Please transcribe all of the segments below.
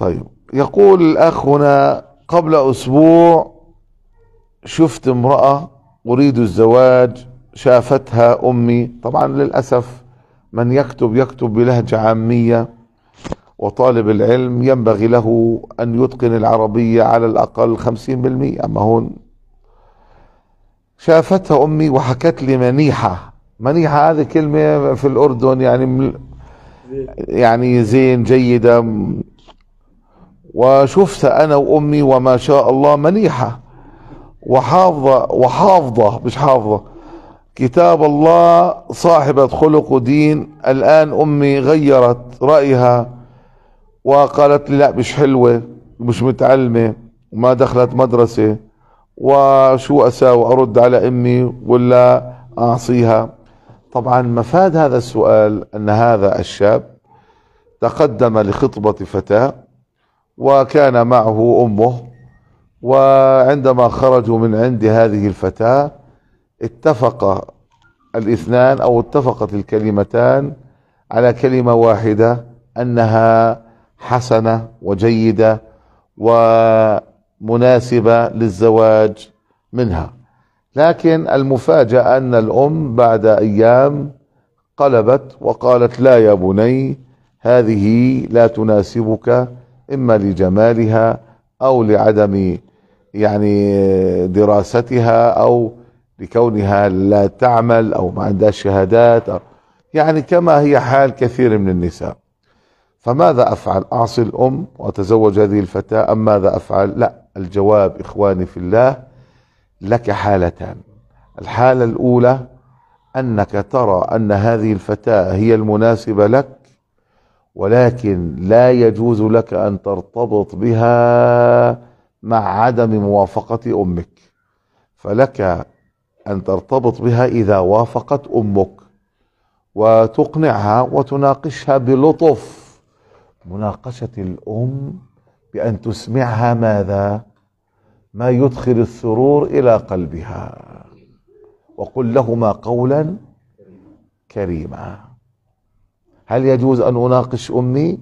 طيب يقول الأخ هنا قبل أسبوع شفت امرأة أريد الزواج شافتها أمي طبعا للأسف من يكتب يكتب بلهجة عامية وطالب العلم ينبغي له أن يتقن العربية على الأقل خمسين بالمئة أما هون شافتها أمي وحكت لي منيحة منيحة هذه كلمة في الأردن يعني يعني زين جيدة وشفت انا وامي وما شاء الله منيحه وحافظه وحافظه مش حافظه كتاب الله صاحبه خلق ودين الان امي غيرت رايها وقالت لي لا مش حلوه مش متعلمه وما دخلت مدرسه وشو اساوي ارد على امي ولا اعصيها طبعا مفاد هذا السؤال ان هذا الشاب تقدم لخطبه فتاه وكان معه أمه وعندما خرجوا من عند هذه الفتاة اتفق الاثنان أو اتفقت الكلمتان على كلمة واحدة أنها حسنة وجيدة ومناسبة للزواج منها لكن المفاجأة أن الأم بعد أيام قلبت وقالت لا يا بني هذه لا تناسبك إما لجمالها أو لعدم يعني دراستها أو لكونها لا تعمل أو ما عندها شهادات يعني كما هي حال كثير من النساء فماذا أفعل أعصي الأم وأتزوج هذه الفتاة أم ماذا أفعل لا الجواب إخواني في الله لك حالتان الحالة الأولى أنك ترى أن هذه الفتاة هي المناسبة لك ولكن لا يجوز لك ان ترتبط بها مع عدم موافقه امك فلك ان ترتبط بها اذا وافقت امك وتقنعها وتناقشها بلطف مناقشه الام بان تسمعها ماذا ما يدخل السرور الى قلبها وقل لهما قولا كريما هل يجوز أن أناقش أمي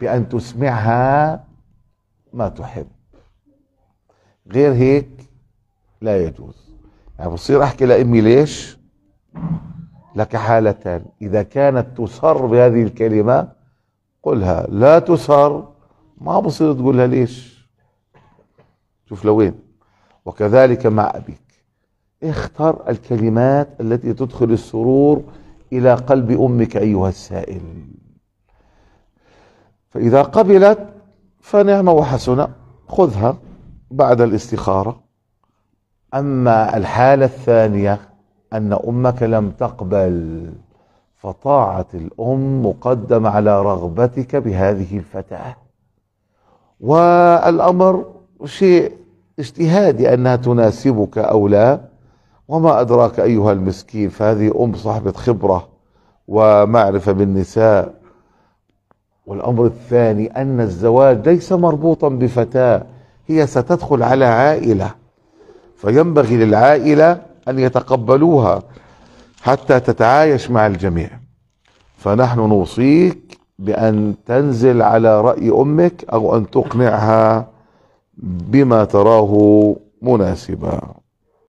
بأن تسمعها ما تحب غير هيك لا يجوز يعني بصير أحكي لأمي ليش لك حالتان إذا كانت تسر بهذه الكلمة قلها لا تسر ما بصير تقولها ليش شوف لوين وكذلك مع أبيك اختر الكلمات التي تدخل السرور إلى قلب أمك أيها السائل فإذا قبلت فنعمة وحسنة خذها بعد الاستخارة أما الحالة الثانية أن أمك لم تقبل فطاعة الأم مقدم على رغبتك بهذه الفتاة والأمر شيء اجتهادي أنها تناسبك أو لا وما أدراك أيها المسكين فهذه أم صاحبة خبرة ومعرفة بالنساء والأمر الثاني أن الزواج ليس مربوطا بفتاة هي ستدخل على عائلة فينبغي للعائلة أن يتقبلوها حتى تتعايش مع الجميع فنحن نوصيك بأن تنزل على رأي أمك أو أن تقنعها بما تراه مناسبا